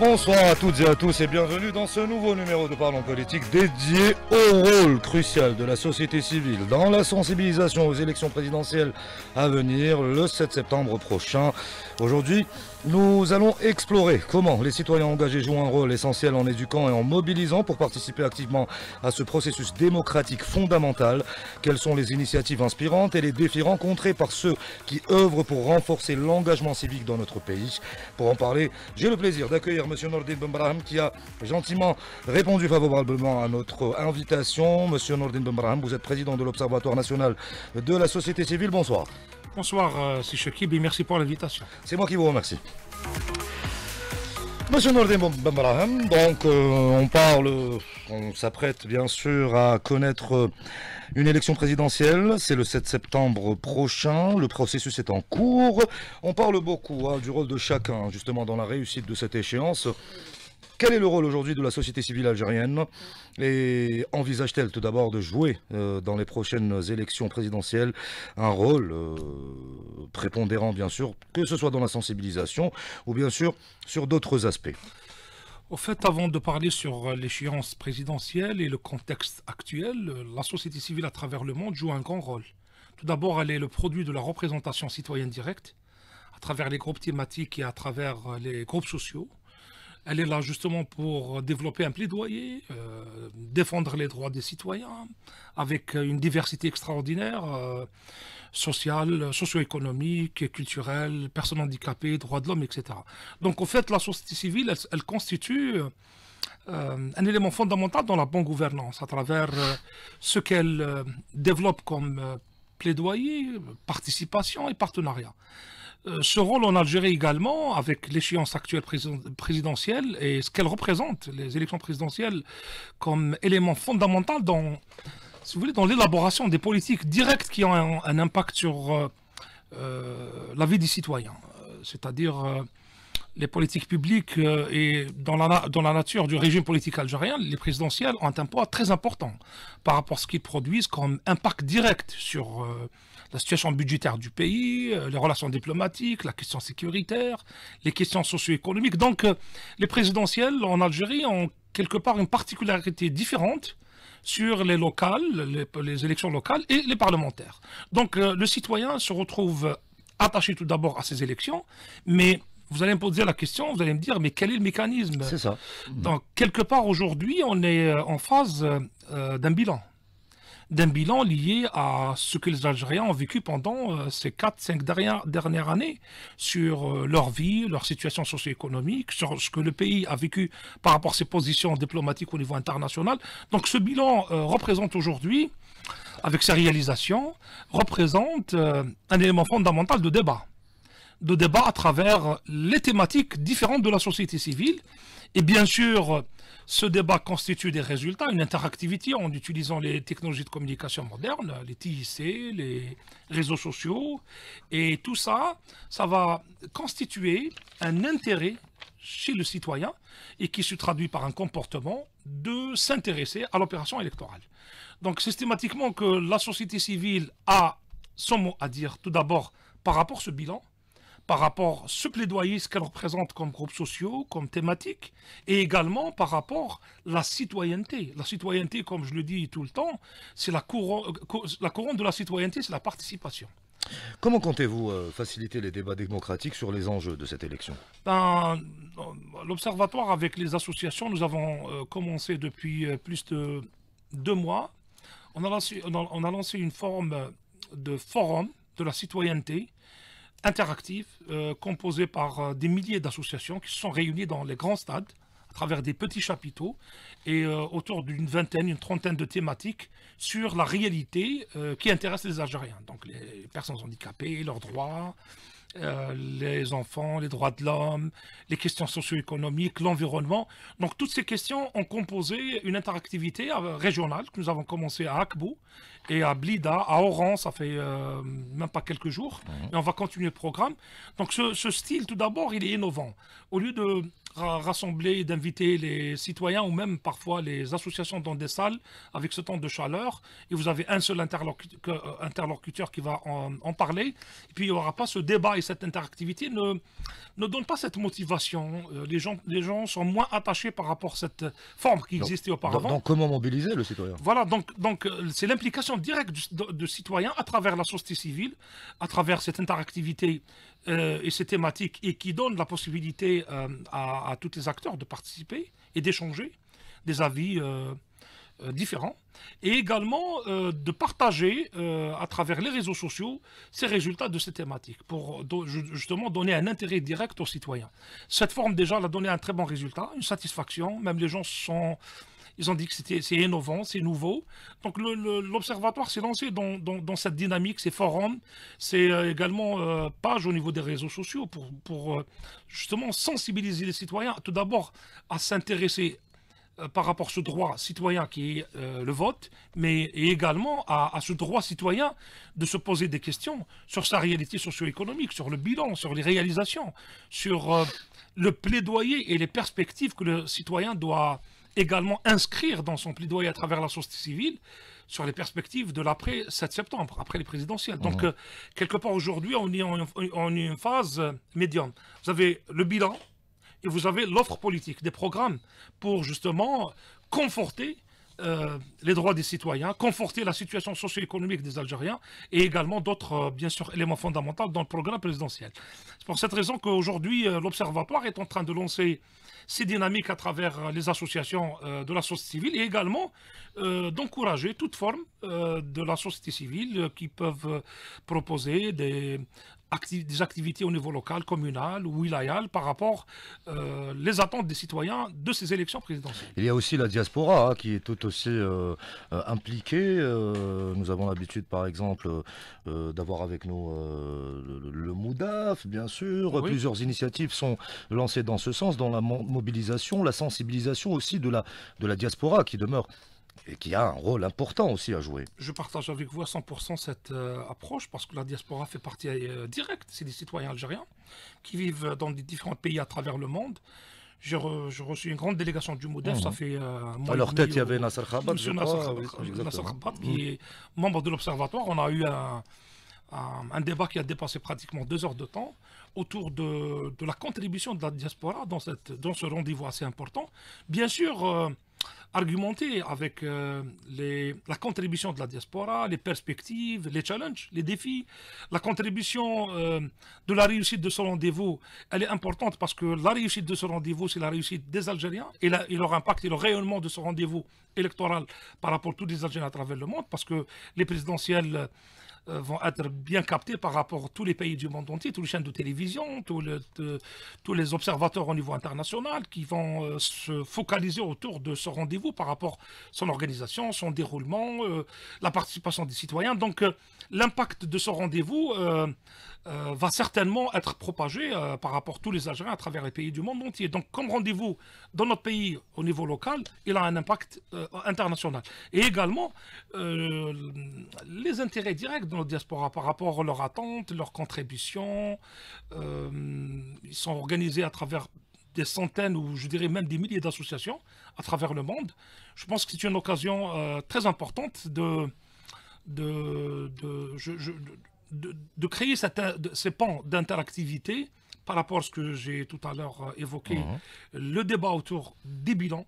Bonsoir à toutes et à tous et bienvenue dans ce nouveau numéro de Parlons Politique dédié au rôle crucial de la société civile dans la sensibilisation aux élections présidentielles à venir le 7 septembre prochain. Aujourd'hui, nous allons explorer comment les citoyens engagés jouent un rôle essentiel en éduquant et en mobilisant pour participer activement à ce processus démocratique fondamental. Quelles sont les initiatives inspirantes et les défis rencontrés par ceux qui œuvrent pour renforcer l'engagement civique dans notre pays Pour en parler, j'ai le plaisir d'accueillir M. Nordin Bembraham qui a gentiment répondu favorablement à notre invitation. M. Nordin Bembraham, vous êtes président de l'Observatoire national de la société civile. Bonsoir. Bonsoir, euh, c'est et merci pour l'invitation. C'est moi qui vous remercie. Monsieur Nordin Bambaraham, donc euh, on parle, on s'apprête bien sûr à connaître euh, une élection présidentielle, c'est le 7 septembre prochain, le processus est en cours, on parle beaucoup hein, du rôle de chacun justement dans la réussite de cette échéance. Quel est le rôle aujourd'hui de la société civile algérienne et envisage-t-elle tout d'abord de jouer euh, dans les prochaines élections présidentielles un rôle euh, prépondérant bien sûr, que ce soit dans la sensibilisation ou bien sûr sur d'autres aspects au fait, avant de parler sur l'échéance présidentielle et le contexte actuel, la société civile à travers le monde joue un grand rôle. Tout d'abord, elle est le produit de la représentation citoyenne directe, à travers les groupes thématiques et à travers les groupes sociaux. Elle est là justement pour développer un plaidoyer, euh, défendre les droits des citoyens, avec une diversité extraordinaire, euh, sociale, socio-économique, culturelle, personnes handicapées, droits de l'homme, etc. Donc en fait, la société civile, elle, constitue... Euh, un élément fondamental dans la bonne gouvernance à travers ce qu'elle développe comme plaidoyer, participation et partenariat. Euh, ce rôle en Algérie également, avec l'échéance actuelle présidentielle et ce qu'elle représente, les élections présidentielles, comme élément fondamental dans, vous voulez, dans l'élaboration des politiques directes qui ont un, impact sur euh, euh, la vie des citoyens, c'est-à-dire les politiques publiques euh, et dans la, dans la nature du régime politique algérien, les présidentielles ont un poids très important par rapport à ce qu'ils produisent comme impact direct sur euh, la situation budgétaire du pays, euh, les relations diplomatiques, la question sécuritaire, les questions socio-économiques. Donc les présidentielles en Algérie ont quelque part une particularité différente sur les locales, les élections locales et les parlementaires. Donc le citoyen se retrouve attaché tout d'abord à ces élections, mais vous allez me poser la question, vous allez me dire, mais quel est le mécanisme C'est ça. Donc, quelque part, aujourd'hui, on est euh, en phase euh, euh, d'un bilan. D'un bilan lié à ce que les Algériens ont vécu pendant ces 4-5 dernières, années sur leur vie, leur situation socio-économique, sur ce que le pays a vécu par rapport à ses positions diplomatiques au niveau international. Donc, ce bilan représente aujourd'hui, avec ses réalisations, représente un élément fondamental de débat de débat à travers les thématiques différentes de la société civile. Et bien sûr, ce débat constitue des résultats, une interactivité en utilisant les technologies de communication modernes, les TIC, les réseaux sociaux. Et tout ça, ça va constituer un intérêt chez le citoyen et qui se traduit par un comportement de s'intéresser à l'opération électorale. Donc systématiquement que la société civile a son mot à dire tout d'abord par rapport à ce bilan, par rapport à ce plaidoyer, ce qu'elle représente comme groupes sociaux, comme thématique, et également par rapport à la citoyenneté. La citoyenneté, comme je le dis tout le temps, c'est la, couronne, de la citoyenneté, c'est la participation. Comment comptez-vous euh, faciliter les débats démocratiques sur les enjeux de cette élection L'Observatoire, avec les associations, nous avons euh, commencé depuis euh, plus de deux mois. on a lancé une forme de forum de la citoyenneté interactive euh, composée par euh, des milliers d'associations qui se sont réunies dans les grands stades à travers des petits chapiteaux et euh, autour d'une vingtaine, une trentaine de thématiques sur la réalité qui intéresse les Algériens. Donc les personnes handicapées, leurs droits, euh, les enfants, les droits de l'homme, les questions socio-économiques, l'environnement. Donc toutes ces questions ont composé une interactivité euh, régionale que nous avons commencé à Akbou et à Blida, à Oran, ça fait euh, même pas quelques jours, mhm. et on va continuer le programme. Donc ce, style, tout d'abord, il est innovant. Au lieu de rassembler et d'inviter les citoyens ou même parfois les associations dans des salles avec ce temps de chaleur. Et vous avez un seul interlocuteur, qui va en, en, parler. Et puis il n'y aura pas ce débat cette interactivité ne, ne donne pas cette motivation. Euh, les, gens, les gens sont moins attachés par rapport à cette forme qui existait auparavant. Donc, comment mobiliser le citoyen Voilà, donc, donc euh, c'est l'implication directe du, de, citoyens citoyen à travers la société civile, à travers cette interactivité euh, et ces thématiques, et qui donne la possibilité à, tous les acteurs de participer et d'échanger des avis. Euh, différents, et également euh, de partager euh, à travers les réseaux sociaux ces résultats de ces thématiques, pour justement donner un intérêt direct aux citoyens. Cette forme déjà a donné un très bon résultat, une satisfaction, même les gens sont... Ils ont dit que c'est innovant, c'est nouveau. Donc l'Observatoire s'est lancé dans, cette dynamique, ces forums, c'est également pages page au niveau des réseaux sociaux pour, justement sensibiliser les citoyens tout d'abord à s'intéresser euh, par rapport à ce droit citoyen qui est euh, le vote, mais également à, ce droit citoyen de se poser des questions sur sa réalité socio-économique, sur le bilan, sur les réalisations, sur euh, le plaidoyer et les perspectives que le citoyen doit également inscrire dans son plaidoyer à travers la société civile sur les perspectives de l'après 7 septembre, après les présidentielles. Donc, mmh. quelque part aujourd'hui, on est en, une phase médiane. Vous avez le bilan, et vous avez l'offre politique, des programmes pour justement conforter euh, les droits des citoyens, conforter la situation socio-économique des Algériens et également d'autres, euh, bien sûr, éléments fondamentaux dans le programme présidentiel. C'est pour cette raison qu'aujourd'hui, euh, l'Observatoire est en train de lancer ces dynamiques à travers les associations de la société civile et également d'encourager toute forme de la société civile qui peuvent proposer des, des activités au niveau local, communal ou wilayal par rapport aux euh, attentes des citoyens de ces élections présidentielles. Il y a aussi la diaspora hein, qui est tout aussi euh, euh, impliquée. nous avons l'habitude, par exemple, d'avoir avec nous le, le, Moudaf, bien sûr. Plusieurs initiatives sont lancées dans ce sens, dans la mobilisation, la sensibilisation aussi de la, de la diaspora qui demeure et qui a un rôle important aussi à jouer. Je partage avec vous à 100% cette euh, approche parce que la diaspora fait partie euh, directe. C'est des citoyens algériens qui vivent dans des différents pays à travers le monde. J'ai re, reçu une grande délégation du MODEF, ça mhm. fait euh, À leur tête, il y avait Nasser Khabat. Monsieur Nasser, qui mhm. est membre de l'Observatoire. On a eu un, débat qui a dépassé pratiquement deux heures de temps autour de, la contribution de la diaspora dans, cette, dans ce rendez-vous assez important. Bien sûr, euh, argumenter avec euh, les, la contribution de la diaspora, les perspectives, les challenges, les défis. La contribution euh, de la réussite de ce rendez-vous, elle est importante parce que la réussite de ce rendez-vous, c'est la réussite des Algériens et, leur impact et le rayonnement de ce rendez-vous électoral par rapport à tous les Algériens à travers le monde parce que les présidentielles euh, vont être bien captées par rapport à tous les pays du monde entier, toutes les chaînes de télévision, tous, tous les observateurs au niveau international qui vont se focaliser autour de ce rendez-vous par rapport à son organisation, son déroulement, euh, la participation des citoyens. Donc euh, l'impact de ce rendez-vous euh, va certainement être propagé par rapport à tous les Algériens à travers les pays du monde entier. Donc comme rendez-vous dans notre pays au niveau local, il a un impact international. Et également, les intérêts directs de notre diaspora par rapport à leurs attentes, leurs contributions, ils sont organisés à travers des centaines ou je dirais même des milliers d'associations à travers le monde. Je pense que c'est une occasion euh, très importante de, de, de, de, créer ces pans d'interactivité par rapport à ce que j'ai tout à l'heure euh, évoqué, le débat autour des bilans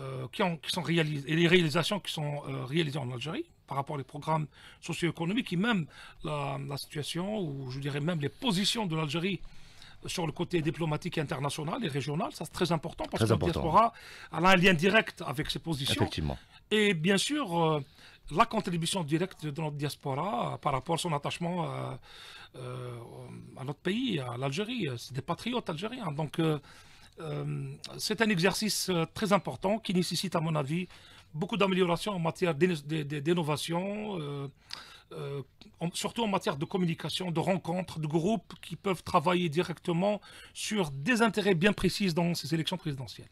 euh, qui, ont, qui, sont réalisés et les réalisations qui sont réalisées en Algérie par rapport aux programmes socio-économiques et même la, la, situation ou je dirais même les positions de l'Algérie sur le côté diplomatique international et régional. Ça, c'est très important parce que la diaspora a un lien direct avec ses positions. Effectivement. Et bien sûr, euh, la contribution directe de notre diaspora euh, par rapport à son attachement à, euh, à notre pays, à l'Algérie. C'est des patriotes algériens. Donc, c'est un exercice très important qui nécessite, à mon avis, beaucoup d'améliorations en matière d'innovation. Euh, surtout en matière de communication, de rencontres, de groupes qui peuvent travailler directement sur des intérêts bien précis dans ces élections présidentielles.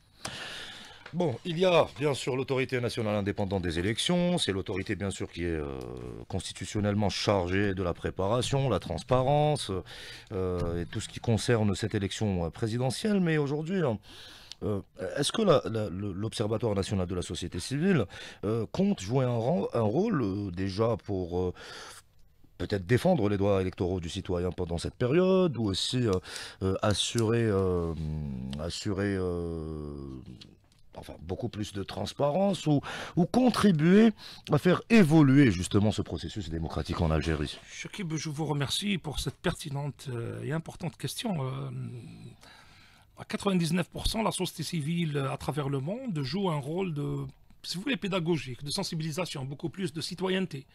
Bon, il y a bien sûr l'autorité nationale indépendante des élections, c'est l'autorité bien sûr qui est euh, constitutionnellement chargée de la préparation, la transparence euh, et tout ce qui concerne cette élection présidentielle, mais aujourd'hui... Hein, euh, est-ce que l'Observatoire national de la société civile euh, compte jouer un, rôle euh, déjà pour peut-être défendre les droits électoraux du citoyen pendant cette période ou aussi assurer, assurer enfin, beaucoup plus de transparence ou, contribuer à faire évoluer justement ce processus démocratique en Algérie je vous remercie pour cette pertinente et importante question à 99%, la société civile euh, à travers le monde joue un rôle de, si vous voulez, pédagogique, de sensibilisation, beaucoup plus de citoyenneté,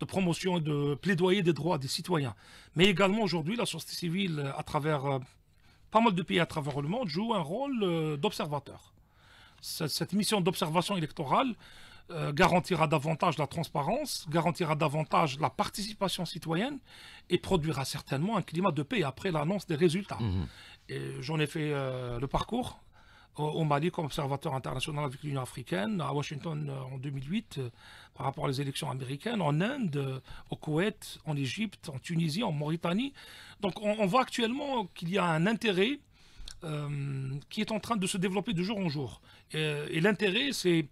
de promotion et de plaidoyer des droits des citoyens. Mais également aujourd'hui, la société civile euh, à travers euh, pas mal de pays à travers le monde joue un rôle d'observateur. Cette mission d'observation électorale garantira davantage la transparence, garantira davantage la participation citoyenne et produira certainement un climat de paix après l'annonce des résultats. Mmh. J'en ai fait euh, le parcours au Mali comme observateur international avec l'Union africaine, à Washington euh, en 2008 euh, par rapport aux élections américaines, en Inde, au Koweït, en Égypte, en Tunisie, en Mauritanie. Donc on, voit actuellement qu'il y a un intérêt qui est en train de se développer de jour en jour. Et, l'intérêt, c'est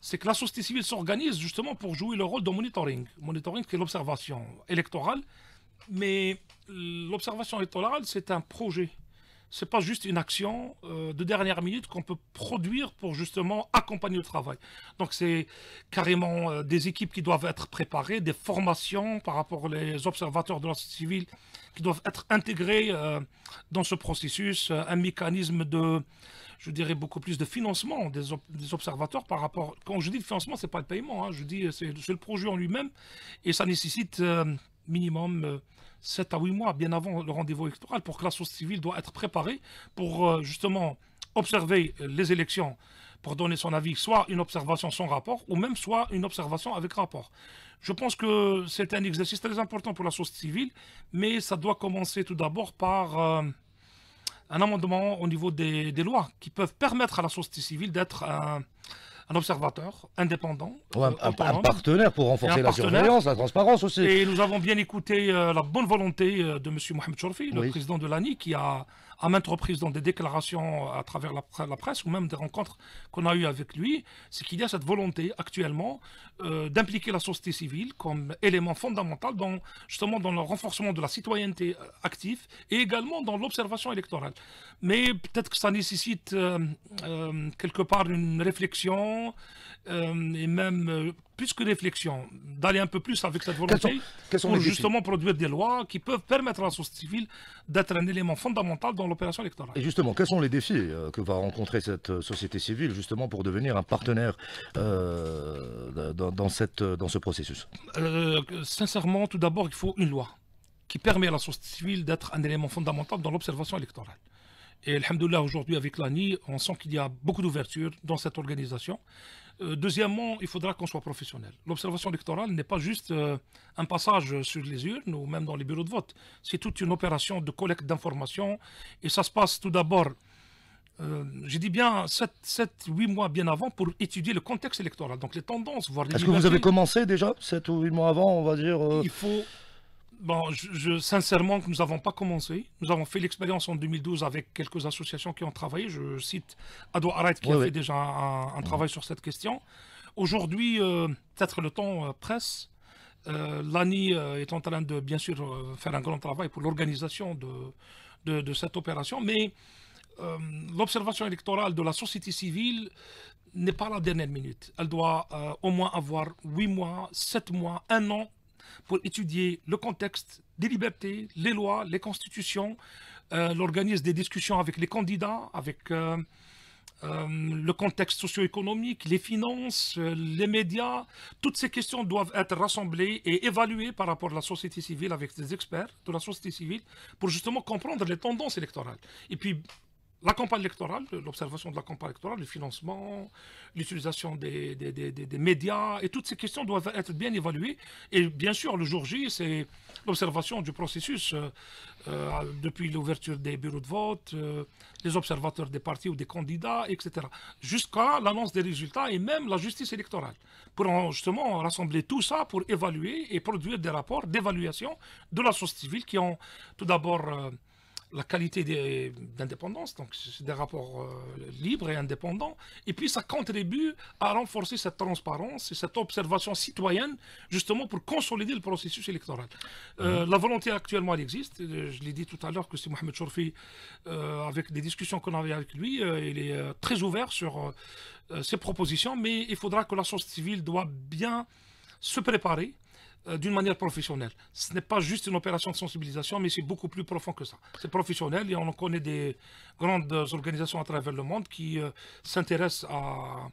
c'est que la société civile s'organise justement pour jouer le rôle de monitoring. Monitoring, c'est l'observation électorale, mais l'observation électorale, c'est un projet c'est pas juste une action euh, de dernière minute qu'on peut produire pour justement accompagner le travail. Donc c'est carrément euh, des équipes qui doivent être préparées, des formations par rapport aux observateurs de la société civile qui doivent être intégrés euh, dans ce processus, un mécanisme de, je dirais, beaucoup plus de financement des, observateurs par rapport... Quand je dis financement, c'est pas le paiement, hein. je dis c'est le projet en lui-même et ça nécessite minimum 7 à 8 mois bien avant le rendez-vous électoral pour que la société civile doit être préparée pour euh, justement observer euh, les élections pour donner son avis, soit une observation sans rapport, ou même soit une observation avec rapport. Je pense que c'est un exercice très important pour la société civile, mais ça doit commencer tout d'abord par euh, un amendement au niveau des, lois qui peuvent permettre à la société civile d'être un un observateur indépendant. Euh, un, partenaire pour renforcer la surveillance, la transparence aussi. Et nous avons bien écouté euh, la bonne volonté euh, de M. Mohamed Chorfi, le président de l'ANI, qui a à maintes reprises dans des déclarations euh, à travers la, presse ou même des rencontres qu'on a eues avec lui, c'est qu'il y a cette volonté actuellement euh, d'impliquer la société civile comme élément fondamental dans, justement dans le renforcement de la citoyenneté euh, active et également dans l'observation électorale. Mais peut-être que ça nécessite quelque part une réflexion et même plus que réflexion, d'aller un peu plus avec cette volonté pour justement produire des lois qui peuvent permettre à la société civile d'être un élément fondamental dans l'opération électorale. Et justement, quels sont les défis euh, que va rencontrer cette euh, société civile justement pour devenir un partenaire euh, dans, cette, dans ce processus Sincèrement, tout d'abord, il faut une loi qui permet à la société civile d'être un élément fondamental dans l'observation électorale. Et Alhamdoulilah, aujourd'hui, avec l'ANI, on sent qu'il y a beaucoup d'ouverture dans cette organisation. Euh, deuxièmement, il faudra qu'on soit professionnel. L'observation électorale n'est pas juste euh, un passage sur les urnes ou même dans les bureaux de vote. C'est toute une opération de collecte d'informations et ça se passe tout d'abord euh, je dis bien 7-8 mois bien avant pour étudier le contexte électoral, donc les tendances, voir les Est-ce que vous avez commencé déjà 7 ou 8 mois avant, on va dire euh, Il faut Bon, je, sincèrement, nous n'avons pas commencé. Nous avons fait l'expérience en 2012 avec quelques associations qui ont travaillé. Je cite Ado Arrête qui a fait déjà un, mhm. travail sur cette question. Aujourd'hui, euh, peut-être le temps euh, presse. Euh, L'ANI est en train de, bien sûr, faire un grand travail pour l'organisation de, de, cette opération. Mais l'observation électorale de la société civile n'est pas la dernière minute. Elle doit au moins avoir 8 mois, 7 mois, 1 an pour étudier le contexte des libertés, les lois, les constitutions. Euh, l'organise des discussions avec les candidats, avec euh, euh, le contexte socio-économique, les finances, euh, les médias. Toutes ces questions doivent être rassemblées et évaluées par rapport à la société civile avec des experts de la société civile pour justement comprendre les tendances électorales. Et puis, la campagne électorale, l'observation de la campagne électorale, le financement, l'utilisation des, médias, et toutes ces questions doivent être bien évaluées. Et bien sûr, le jour J, c'est l'observation du processus euh, euh, depuis l'ouverture des bureaux de vote, les euh, observateurs des partis ou des candidats, etc. Jusqu'à l'annonce des résultats et même la justice électorale. Pour justement rassembler tout ça pour évaluer et produire des rapports d'évaluation de la société civile qui ont tout d'abord la qualité d'indépendance, donc des rapports euh, libres et indépendants. Et puis ça contribue à renforcer cette transparence et cette observation citoyenne, justement pour consolider le processus électoral. Euh, mhm. La volonté actuellement, elle existe. Euh, je l'ai dit tout à l'heure que c'est Mohamed Chourfi, avec des discussions qu'on avait avec lui, il est très ouvert sur ses propositions, mais il faudra que la société civile doit bien se préparer euh, d'une manière professionnelle. Ce n'est pas juste une opération de sensibilisation, mais c'est beaucoup plus profond que ça. C'est professionnel et on connaît des grandes organisations à travers le monde qui euh, s'intéressent à,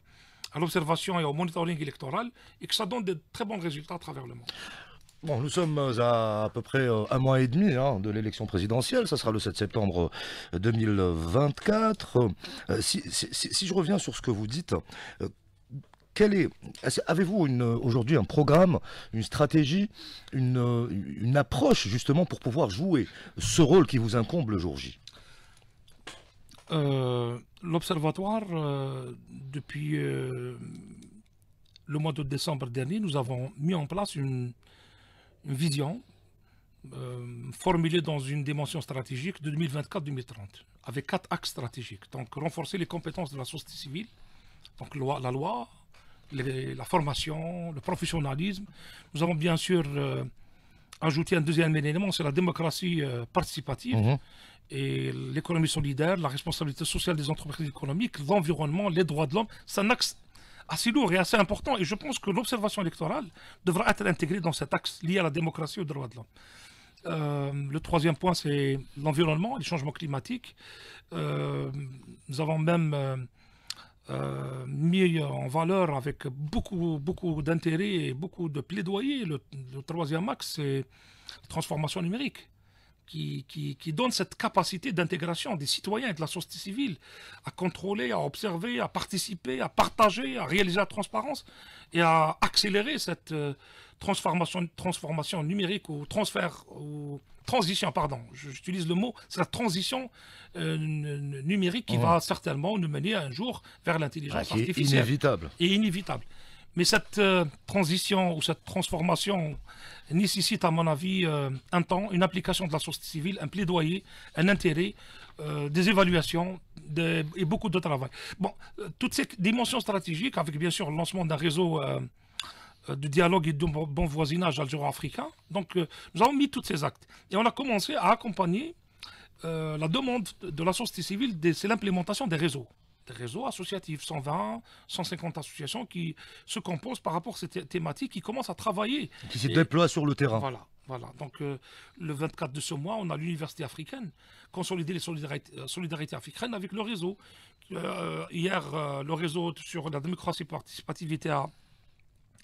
l'observation et au monitoring électoral et que ça donne de très bons résultats à travers le monde. Bon, nous sommes à peu près euh, un mois et demi hein, de l'élection présidentielle. Ça sera le 7 septembre 2024. si, je reviens sur ce que vous dites, est, avez-vous aujourd'hui un programme, une stratégie, une, approche justement pour pouvoir jouer ce rôle qui vous incombe le jour J euh, L'Observatoire, euh, depuis euh, le mois de décembre dernier, nous avons mis en place une, vision formulée dans une dimension stratégique de 2024-2030, avec quatre axes stratégiques. Donc renforcer les compétences de la société civile, donc la loi, la formation, le professionnalisme. Nous avons bien sûr euh, ajouté un deuxième élément, c'est la démocratie euh, participative. Mhm. et l'économie solidaire, la responsabilité sociale des entreprises économiques, l'environnement, les droits de l'homme, c'est un axe assez lourd et assez important. Et je pense que l'observation électorale devra être intégrée dans cet axe lié à la démocratie et aux droits de l'homme. Euh, le troisième point, c'est l'environnement, les changements climatiques. nous avons même euh, mis en valeur avec beaucoup, beaucoup d'intérêt et beaucoup de plaidoyer. Le, troisième axe, c'est la transformation numérique. Qui, qui, qui, donne cette capacité d'intégration des citoyens et de la société civile à contrôler, à observer, à participer, à partager, à réaliser la transparence et à accélérer cette, euh, transformation, transformation numérique ou transfert, ou transition, pardon, j'utilise le mot, c'est la transition euh, numérique qui va certainement nous mener un jour vers l'intelligence ah, artificielle. Inévitable. Et inévitable. Mais cette euh, transition ou cette transformation nécessite, à mon avis, euh, un temps, une application de la société civile, un plaidoyer, un intérêt, des évaluations et beaucoup de travail. Bon, toutes ces dimensions stratégiques, avec bien sûr le lancement d'un réseau euh, du dialogue et du bon voisinage algéro-africain. Donc, euh, nous avons mis tous ces actes. Et on a commencé à accompagner euh, la demande de la société civile, c'est l'implémentation des réseaux. Des réseaux associatifs, 120, 150 associations qui se composent par rapport à ces thématiques, qui commencent à travailler. Qui se déploient sur le terrain. Voilà. Voilà, donc le 24 de ce mois, on a l'université africaine, consolider les solidarités, africaines avec le réseau. hier, le réseau sur la démocratie participativité à,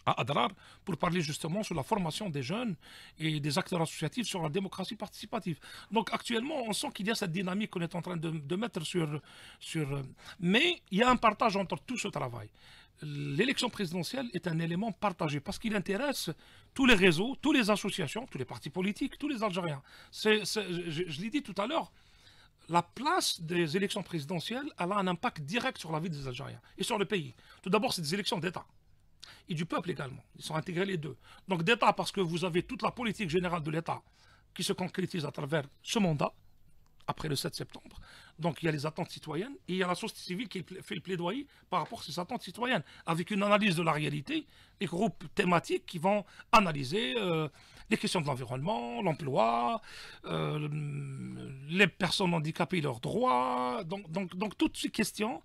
à Adrar pour parler justement sur la formation des jeunes et des acteurs associatifs sur la démocratie participative. Donc actuellement, on sent qu'il y a cette dynamique qu'on est en train de, mettre sur, sur... Mais il y a un partage entre tout ce travail. L'élection présidentielle est un élément partagé parce qu'il intéresse tous les réseaux, toutes les associations, tous les partis politiques, tous les Algériens. C'est, je, je l'ai dit tout à l'heure, la place des élections présidentielles elle a un impact direct sur la vie des Algériens et sur le pays. Tout d'abord, c'est des élections d'État et du peuple également. Ils sont intégrés les deux. Donc d'État, parce que vous avez toute la politique générale de l'État qui se concrétise à travers ce mandat, après le 7 septembre. Donc il y a les attentes citoyennes et il y a la société civile qui fait le plaidoyer par rapport à ces attentes citoyennes, avec une analyse de la réalité, des groupes thématiques qui vont analyser euh, les questions de l'environnement, l'emploi, euh, les personnes handicapées leurs droits, donc toutes ces questions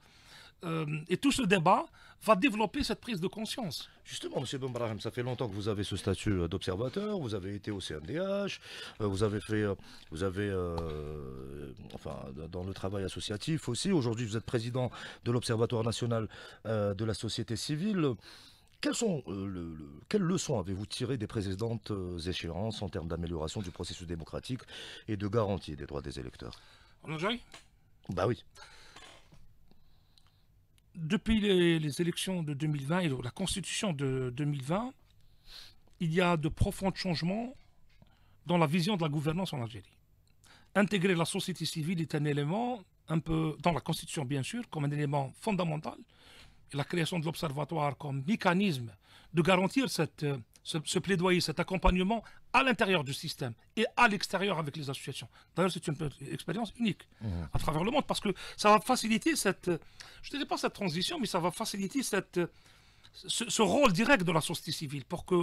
euh, et tout ce débat va développer cette prise de conscience. Justement, M. Bembrahim, ça fait longtemps que vous avez ce statut euh, d'observateur, vous avez été au CNDH. Euh, vous avez fait, vous avez, enfin, dans le travail associatif aussi. Aujourd'hui, vous êtes président de l'Observatoire national de la société civile. Quelles, sont, quelles leçons avez-vous tirées des précédentes échéances en termes d'amélioration du processus démocratique et de garantie des droits des électeurs En Bah oui depuis les, élections de 2020 et la constitution de 2020, il y a de profonds changements dans la vision de la gouvernance en Algérie. Intégrer la société civile est un élément, un peu dans la constitution bien sûr, comme un élément fondamental. Et la création de l'observatoire comme mécanisme de garantir cette euh, ce, plaidoyer, cet accompagnement à l'intérieur du système et à l'extérieur avec les associations. D'ailleurs, c'est une expérience unique mmh. à travers le monde parce que ça va faciliter cette, je ne dirais pas cette transition, mais ça va faciliter cette, ce, rôle direct de la société civile pour que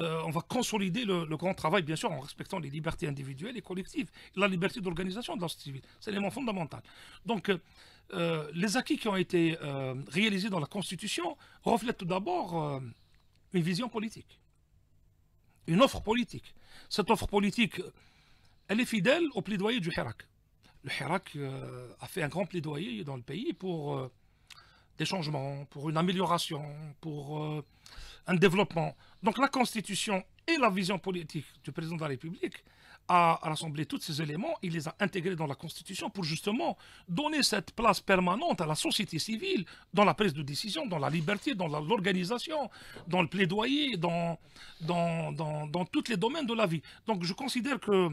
euh, on va consolider le, grand travail, bien sûr, en respectant les libertés individuelles et collectives, la liberté d'organisation de la société civile. C'est l'élément fondamental. Donc, euh, euh, les acquis qui ont été réalisés dans la Constitution reflètent tout d'abord une vision politique une offre politique. Cette offre politique, elle est fidèle au plaidoyer du Hirak. Le Hirak euh, a fait un grand plaidoyer dans le pays pour euh, des changements, pour une amélioration, pour euh, un développement. Donc la Constitution et la vision politique du président de la République, a rassemblé tous ces éléments, il les a intégrés dans la Constitution pour justement donner cette place permanente à la société civile dans la prise de décision, dans la liberté, dans l'organisation, dans le plaidoyer, dans, dans, dans, dans tous les domaines de la vie. Donc je considère que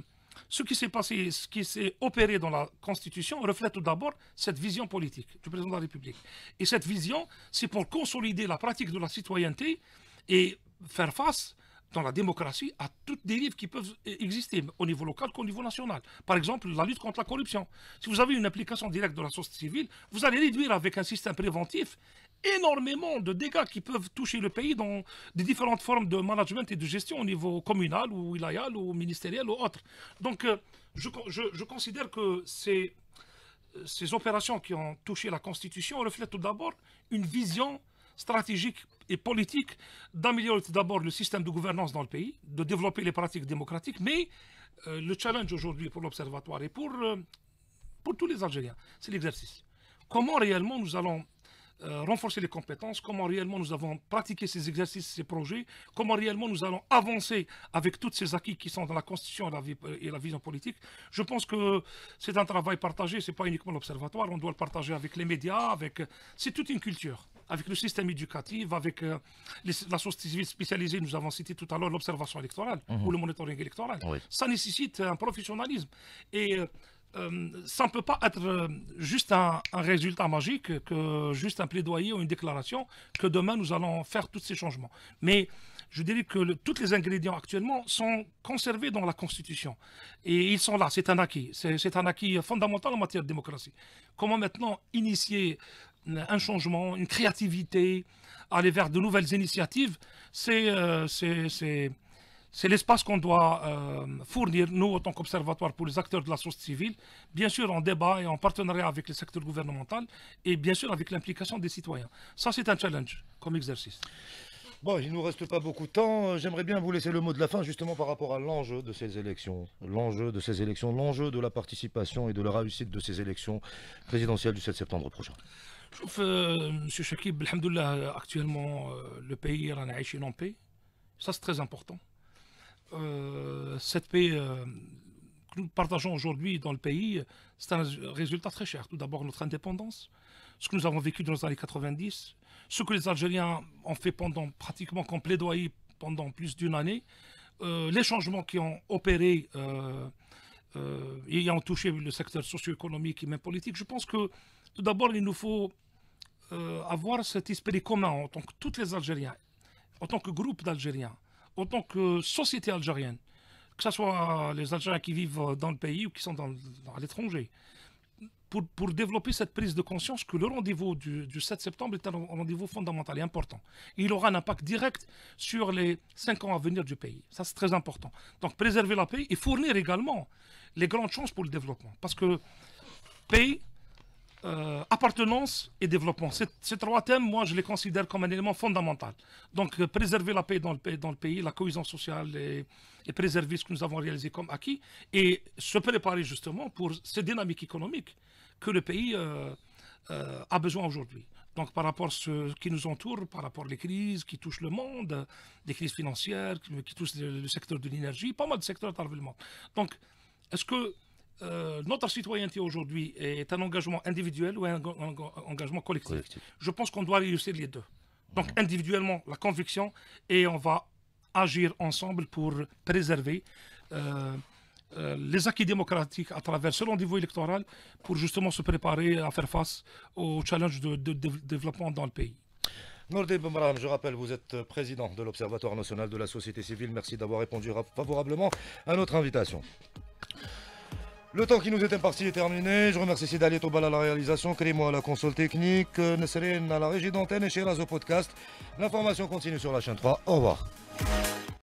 ce qui s'est passé, ce qui s'est opéré dans la Constitution reflète tout d'abord cette vision politique du président de la République. Et cette vision, c'est pour consolider la pratique de la citoyenneté et faire face dans la démocratie à toutes dérives qui peuvent exister, au niveau local qu'au niveau national. Par exemple, la lutte contre la corruption. Si vous avez une implication directe de la société civile, vous allez réduire avec un système préventif énormément de dégâts qui peuvent toucher le pays dans des différentes formes de management et de gestion au niveau communal ou wilayal ou ministériel ou autre. Donc, euh, je, je, considère que ces, ces opérations qui ont touché la Constitution reflètent tout d'abord une vision stratégique et politique d'améliorer d'abord le système de gouvernance dans le pays, de développer les pratiques démocratiques, mais euh, le challenge aujourd'hui pour l'Observatoire et pour, euh, pour tous les Algériens, c'est l'exercice. Comment réellement nous allons euh, renforcer les compétences, comment réellement nous avons pratiqué ces exercices, ces projets, comment réellement nous allons avancer avec tous ces acquis qui sont dans la Constitution et la, et la vision politique. Je pense que c'est un travail partagé, c'est pas uniquement l'Observatoire, on doit le partager avec les médias, avec c'est toute une culture avec le système éducatif, avec euh, la société spécialisée, nous avons cité tout à l'heure l'observation électorale mhm. ou le monitoring électoral. Ça nécessite euh, un professionnalisme. Et euh, ça ne peut pas être juste un, résultat magique, que juste un plaidoyer ou une déclaration, que demain nous allons faire tous ces changements. Mais je dirais que tous les ingrédients actuellement sont conservés dans la Constitution. Et ils sont là, c'est un acquis. C'est un acquis fondamental en matière de démocratie. Comment maintenant initier un changement, une créativité, aller vers de nouvelles initiatives, c'est euh, l'espace qu'on doit euh, fournir, nous, en tant qu'observatoire, pour les acteurs de la source civile, bien sûr en débat et en partenariat avec le secteur gouvernemental, et bien sûr avec l'implication des citoyens. Ça, c'est un challenge comme exercice. Bon, il ne nous reste pas beaucoup de temps. J'aimerais bien vous laisser le mot de la fin, justement, par rapport à l'enjeu de ces élections. L'enjeu de ces élections, l'enjeu de la participation et de la réussite de ces élections présidentielles du 7 septembre prochain. Je trouve, M. actuellement le pays لو بيي en عايشين en paix. Ça c'est très important. Euh، cette paix que nous partageons aujourd'hui dans le pays, c'est un résultat très cher. Tout d'abord, notre indépendance, ce que nous avons vécu dans les années 90, ce que les Algériens ont fait pendant pratiquement comme plaidoyer pendant plus d'une année, euh, les changements qui ont opéré euh, ayant et ont touché le secteur socio-économique et même politique. Je pense que tout d'abord, il nous faut euh, avoir cet esprit commun en tant que tous les Algériens, en tant que groupe d'Algériens, en tant que société algérienne, que ce soit les Algériens qui vivent dans le pays ou qui sont dans, à l'étranger, pour, pour, développer cette prise de conscience que le rendez-vous du, 7 septembre est un rendez-vous fondamental et important. Il aura un impact direct sur les cinq ans à venir du pays. Ça, c'est très important. Donc, préserver la paix et fournir également les grandes chances pour le développement. Parce que pays, euh, appartenance et développement. Ces, trois thèmes, moi, je les considère comme un élément fondamental. Donc, euh, préserver la paix dans le, dans le, pays, la cohésion sociale et, préserver ce que nous avons réalisé comme acquis et se préparer justement pour ces dynamiques économiques que le pays euh, a besoin aujourd'hui. Donc, par rapport à ce qui nous entoure, par rapport les crises qui touchent le monde, des crises financières qui, qui touchent le, le secteur de l'énergie, pas mal de secteurs dans le monde. Donc, est-ce que euh, notre citoyenneté aujourd'hui est un engagement individuel ou un, engagement collectif. Je pense qu'on doit réussir les deux. Donc mhm. individuellement, la conviction, et on va agir ensemble pour préserver euh, euh, les acquis démocratiques à travers ce rendez-vous électoral pour justement se préparer à faire face aux challenges de, développement dans le pays. je rappelle, vous êtes président de l'Observatoire national de la société civile. Merci d'avoir répondu favorablement à notre invitation. Le temps qui nous est imparti est terminé. Je remercie Sidali Tobal à la réalisation, Créez-moi à la console technique, Nesserine à la régie d'antenne et chez au podcast. L'information continue sur la chaîne 3. Au revoir.